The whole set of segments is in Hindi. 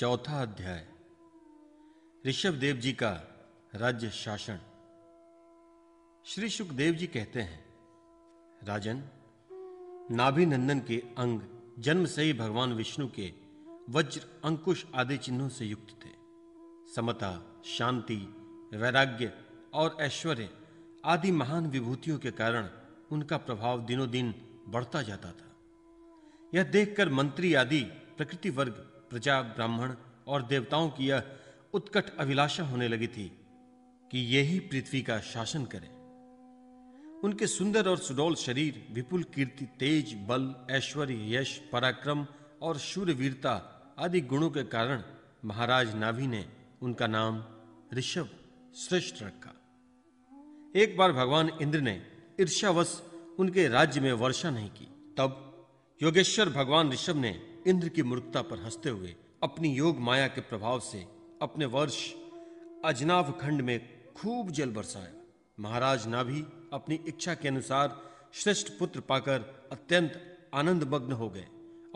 चौथा अध्याय ऋषभ देव जी का राज्य शासन श्री सुखदेव जी कहते हैं राजन नाभिनंदन के अंग जन्म से ही भगवान विष्णु के वज्र अंकुश आदि चिन्हों से युक्त थे समता शांति वैराग्य और ऐश्वर्य आदि महान विभूतियों के कारण उनका प्रभाव दिनों दिन बढ़ता जाता था यह देखकर मंत्री आदि प्रकृति वर्ग प्रजा ब्राह्मण और देवताओं की यह उत्कट अभिलाषा होने लगी थी कि ये ही पृथ्वी का शासन करें उनके सुंदर और सुडौल शरीर विपुल कीर्ति तेज बल ऐश्वर्य यश पराक्रम और शूरवीरता आदि गुणों के कारण महाराज नाभि ने उनका नाम ऋषभ श्रेष्ठ रखा एक बार भगवान इंद्र ने ईर्ष्यावश उनके राज्य में वर्षा नहीं की तब योगेश्वर भगवान ऋषभ ने इंद्र की मूर्खता पर हंसते हुए अपनी योग माया के प्रभाव से अपने वर्ष अजनाव खंड में खूब जल बरसाया महाराज नाभि अपनी इच्छा के अनुसार श्रेष्ठ पुत्र पाकर अत्यंत आनंदमग्न हो गए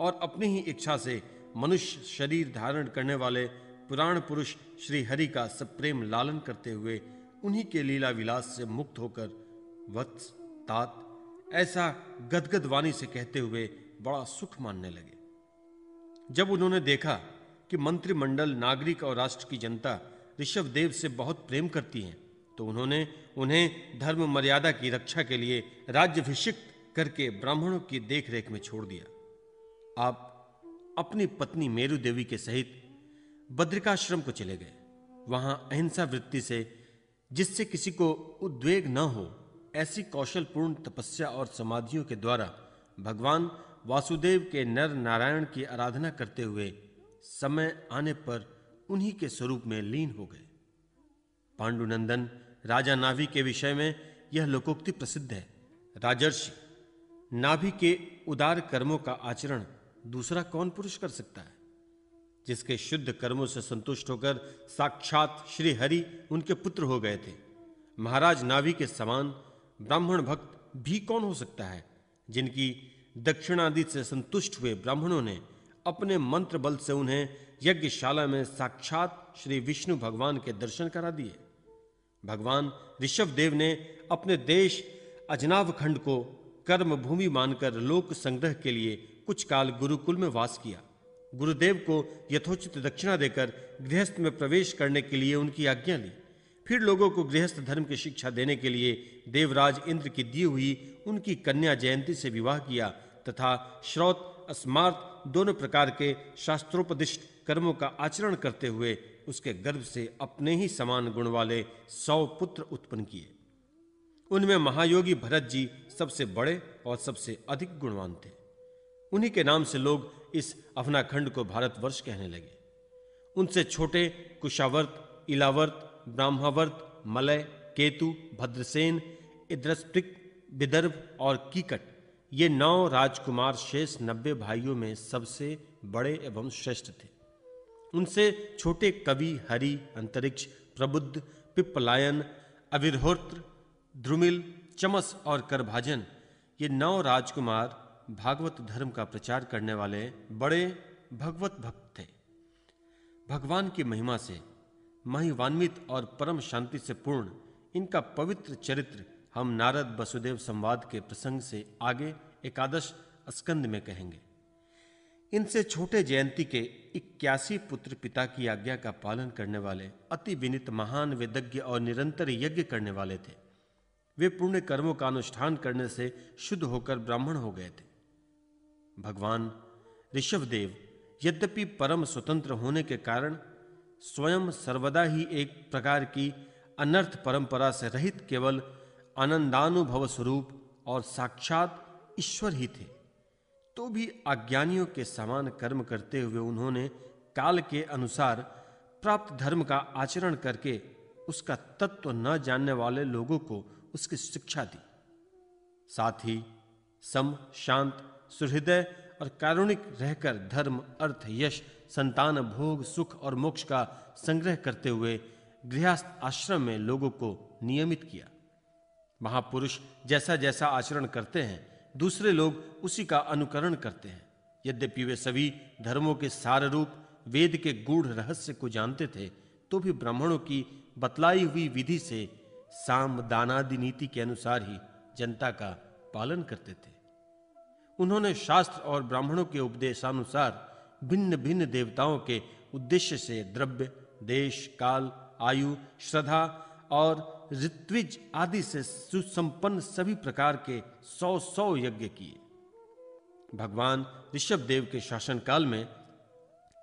और अपनी ही इच्छा से मनुष्य शरीर धारण करने वाले पुराण पुरुष श्री हरि का सप्रेम लालन करते हुए उन्हीं के लीला विलास से मुक्त होकर वत्स तात ऐसा गदगद वाणी से कहते हुए बड़ा सुख मानने लगे जब उन्होंने देखा कि मंत्रिमंडल नागरिक और राष्ट्र की जनता ऋषभ देव से बहुत प्रेम करती हैं तो उन्होंने उन्हें धर्म मर्यादा की रक्षा के लिए राज्यभिषिक्त करके ब्राह्मणों की देखरेख में छोड़ दिया आप अपनी पत्नी मेरू देवी के सहित बद्रिकाश्रम को चले गए वहां अहिंसा वृत्ति से जिससे किसी को उद्वेग न हो ऐसी कौशलपूर्ण तपस्या और समाधियों के द्वारा भगवान वासुदेव के नर नारायण की आराधना करते हुए समय आने पर उन्हीं के स्वरूप में लीन हो गए पांडुनंदन राजा नाभि के विषय में यह लोकोक्ति प्रसिद्ध है राजर्षि नाभि के उदार कर्मों का आचरण दूसरा कौन पुरुष कर सकता है जिसके शुद्ध कर्मों से संतुष्ट होकर साक्षात श्री हरि उनके पुत्र हो गए थे महाराज नाभि के समान ब्राह्मण भक्त भी कौन हो सकता है जिनकी दक्षिणादि से संतुष्ट हुए ब्राह्मणों ने अपने मंत्र बल से उन्हें यज्ञशाला में साक्षात श्री विष्णु भगवान के दर्शन करा दिए भगवान ऋषभ देव ने अपने देश अजनावखंड को कर्म भूमि मानकर लोक संग्रह के लिए कुछ काल गुरुकुल में वास किया गुरुदेव को यथोचित दक्षिणा देकर गृहस्थ में प्रवेश करने के लिए उनकी आज्ञा ली फिर लोगों को गृहस्थ धर्म की शिक्षा देने के लिए देवराज इंद्र की दी हुई उनकी कन्या जयंती से विवाह किया तथा श्रोत स्मार्त दोनों प्रकार के शास्त्रोपदिष्ट कर्मों का आचरण करते हुए उसके गर्भ से अपने ही समान गुण वाले सौ पुत्र उत्पन्न किए उनमें महायोगी भरत जी सबसे बड़े और सबसे अधिक गुणवान थे उन्हीं के नाम से लोग इस अफनाखंड को भारतवर्ष कहने लगे उनसे छोटे कुशावर्त इलावर्त ब्राह्मवर्त मलय केतु भद्रसेन इद्रस्टिक विदर्भ और कीकट ये नौ राजकुमार शेष नब्बे भाइयों में सबसे बड़े एवं श्रेष्ठ थे उनसे छोटे कवि हरि अंतरिक्ष प्रबुद्ध पिपलायन अविरहोत्र ध्रुमिल चमस और करभाजन ये नौ राजकुमार भागवत धर्म का प्रचार करने वाले बड़े भगवत भक्त थे भगवान की महिमा से महिवान्वित और परम शांति से पूर्ण इनका पवित्र चरित्र हम नारद वसुदेव संवाद के प्रसंग से आगे एकादश स्कंद में कहेंगे इनसे छोटे जयंती के इक्यासी पुत्र पिता की आज्ञा का पालन करने वाले अति विनित महान वेदज्ञ और निरंतर यज्ञ करने वाले थे वे पुण्य कर्मों का अनुष्ठान करने से शुद्ध होकर ब्राह्मण हो गए थे भगवान ऋषभदेव यद्यपि परम स्वतंत्र होने के कारण स्वयं सर्वदा ही एक प्रकार की अनर्थ परंपरा से रहित केवल आनंदानुभव स्वरूप और साक्षात ईश्वर ही थे तो भी अज्ञानियों के समान कर्म करते हुए उन्होंने काल के अनुसार प्राप्त धर्म का आचरण करके उसका तत्व न जानने वाले लोगों को उसकी शिक्षा दी साथ ही सम शांत सुहृदय और कारुणिक रहकर धर्म अर्थ यश संतान भोग सुख और मोक्ष का संग्रह करते हुए गृहस्थ आश्रम में लोगों को नियमित किया महापुरुष जैसा जैसा आचरण करते हैं दूसरे लोग उसी का अनुकरण करते हैं यद्यपि वे सभी धर्मों के सार रूप वेद के गूढ़ रहस्य को जानते थे तो भी ब्राह्मणों की बतलाई हुई विधि से साम दानादि नीति के अनुसार ही जनता का पालन करते थे उन्होंने शास्त्र और ब्राह्मणों के उपदेशानुसार भिन्न भिन्न देवताओं के उद्देश्य से द्रव्य देश काल आयु श्रद्धा और ऋत्विज आदि से सुसंपन्न सभी प्रकार के सौ सौ यज्ञ किए भगवान ऋषभ देव के शासनकाल में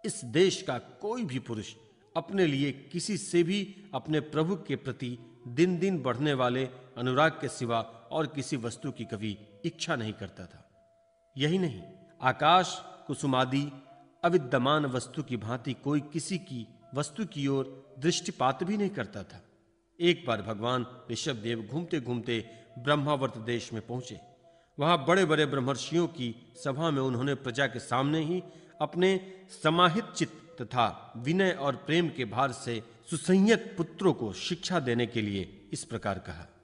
इस देश का कोई भी पुरुष अपने लिए किसी से भी अपने प्रभु के प्रति दिन दिन बढ़ने वाले अनुराग के सिवा और किसी वस्तु की कभी इच्छा नहीं करता था यही नहीं आकाश कुसुमादि अविद्यमान वस्तु की भांति कोई किसी की वस्तु की ओर दृष्टिपात भी नहीं करता था एक बार भगवान ऋषभ देव घूमते घूमते ब्रह्मावर्त देश में पहुंचे वहां बड़े बड़े ब्रह्मर्षियों की सभा में उन्होंने प्रजा के सामने ही अपने समाहित चित्त तथा विनय और प्रेम के भार से सुसंयत पुत्रों को शिक्षा देने के लिए इस प्रकार कहा